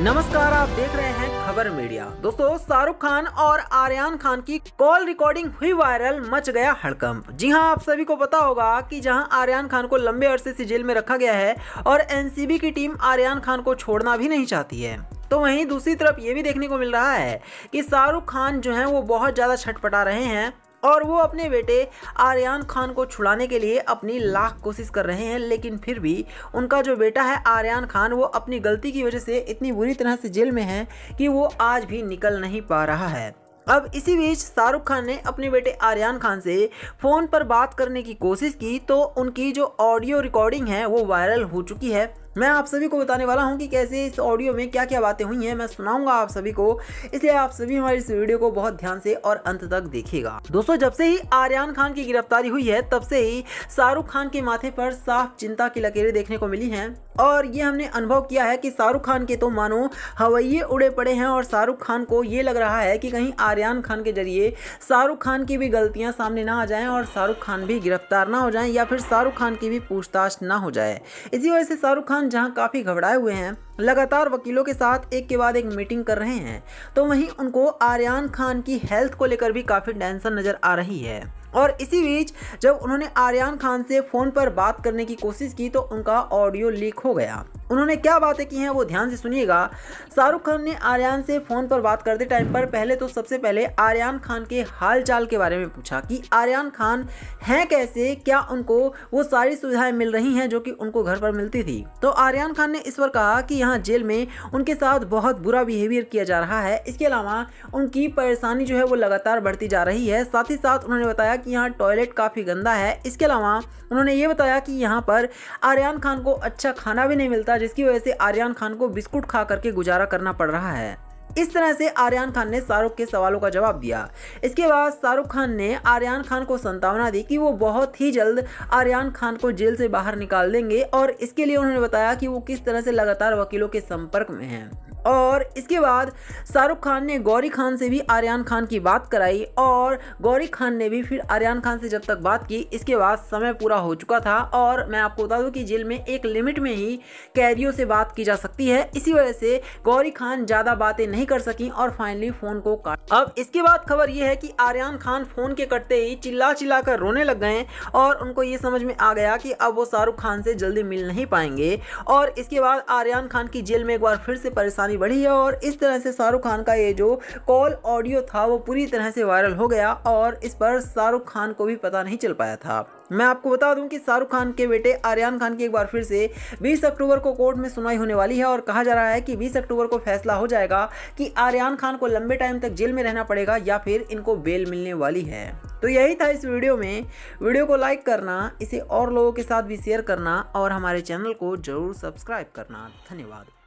नमस्कार आप देख रहे हैं खबर मीडिया दोस्तों शाहरुख खान और आर्यन खान की कॉल रिकॉर्डिंग हुई वायरल मच गया हड़कंप जी हां आप सभी को पता होगा कि जहां आर्यन खान को लंबे अरसे से जेल में रखा गया है और एनसीबी की टीम आर्यन खान को छोड़ना भी नहीं चाहती है तो वहीं दूसरी तरफ ये भी देखने को मिल रहा है कि शाहरुख खान जो हैं वो बहुत ज़्यादा छटपटा रहे हैं और वो अपने बेटे आर्यन खान को छुड़ाने के लिए अपनी लाख कोशिश कर रहे हैं लेकिन फिर भी उनका जो बेटा है आर्यन खान वो अपनी गलती की वजह से इतनी बुरी तरह से जेल में है कि वो आज भी निकल नहीं पा रहा है अब इसी बीच शाहरुख खान ने अपने बेटे आर्यन खान से फ़ोन पर बात करने की कोशिश की तो उनकी जो ऑडियो रिकॉर्डिंग है वो वायरल हो चुकी है मैं आप सभी को बताने वाला हूँ कि कैसे इस ऑडियो में क्या क्या बातें हुई हैं मैं सुनाऊंगा आप सभी को इसलिए आप सभी हमारी इस वीडियो को बहुत ध्यान से और अंत तक देखेगा दोस्तों जब से ही आर्यन खान की गिरफ्तारी हुई है तब से ही शाहरुख खान के माथे पर साफ चिंता की लकीरें देखने को मिली हैं और ये हमने अनुभव किया है कि शाहरुख खान के तो मानो हवाइये उड़े पड़े हैं और शाहरुख खान को ये लग रहा है कि कहीं आर्यन खान के जरिए शाहरुख खान की भी गलतियां सामने ना आ जाएं और शाहरुख खान भी गिरफ्तार ना हो जाएं या फिर शाहरुख खान की भी पूछताछ ना हो जाए इसी वजह से शाहरुख खान जहां काफ़ी घबराए हुए हैं लगातार वकीलों के साथ एक के बाद एक मीटिंग कर रहे हैं तो वहीं उनको आर्यन खान की हेल्थ को लेकर भी काफ़ी टेंशन नज़र आ रही है और इसी बीच जब उन्होंने आर्यन खान से फ़ोन पर बात करने की कोशिश की तो उनका ऑडियो लीक हो गया उन्होंने क्या बातें की हैं वो ध्यान से सुनिएगा शाहरुख खान ने आर्यन से फ़ोन पर बात करते टाइम पर पहले तो सबसे पहले आर्यन खान के हाल चाल के बारे में पूछा कि आर्यन खान हैं कैसे क्या उनको वो सारी सुविधाएं मिल रही हैं जो कि उनको घर पर मिलती थी तो आर्यन खान ने इस पर कहा कि जहाँ जेल में उनके साथ बहुत बुरा बिहेवियर किया जा रहा है इसके अलावा उनकी परेशानी जो है वो लगातार बढ़ती जा रही है साथ ही साथ उन्होंने बताया कि यहाँ टॉयलेट काफ़ी गंदा है इसके अलावा उन्होंने ये बताया कि यहाँ पर आर्यन खान को अच्छा खाना भी नहीं मिलता जिसकी वजह से आर्यन खान को बिस्कुट खा करके गुजारा करना पड़ रहा है इस तरह से आर्यन खान ने शाहरुख के सवालों का जवाब दिया इसके बाद शाहरुख खान ने आर्यन खान को संतावना दी कि वो बहुत ही जल्द आर्यन खान को जेल से बाहर निकाल देंगे और इसके लिए उन्होंने बताया कि वो किस तरह से लगातार वकीलों के संपर्क में हैं और इसके बाद शाहरुख खान ने गौरी खान से भी आर्यन खान की बात कराई और गौरी खान ने भी फिर आर्यन खान से जब तक बात की इसके बाद समय पूरा हो चुका था और मैं आपको बता दूं कि जेल में एक लिमिट में ही कैदियों से बात की जा सकती है इसी वजह से गौरी खान ज़्यादा बातें नहीं कर सकी और फाइनली फ़ोन को काट अब इसके बाद खबर यह है कि आर्यन खान फ़ोन के कटते ही चिल्ला चिल्ला कर रोने लग गए और उनको ये समझ में आ गया कि अब वो शाहरुख खान से जल्दी मिल नहीं पाएंगे और इसके बाद आर्यन खान की जेल में एक बार फिर से परेशानी आगे बढ़ी है और इस तरह से शाहरुख खान का ये जो कॉल ऑडियो था वो पूरी तरह से वायरल हो गया और इस पर शाहरुख खान को भी पता नहीं चल पाया था मैं आपको बता दूं कि शाहरुख खान के बेटे आर्यन खान की एक बार फिर से 20 अक्टूबर को कोर्ट में सुनवाई होने वाली है और कहा जा रहा है कि 20 अक्टूबर को फैसला हो जाएगा कि आर्यन खान को लंबे टाइम तक जेल में रहना पड़ेगा या फिर इनको बेल मिलने वाली है तो यही था इस वीडियो में वीडियो को लाइक करना इसे और लोगों के साथ भी शेयर करना और हमारे चैनल को ज़रूर सब्सक्राइब करना धन्यवाद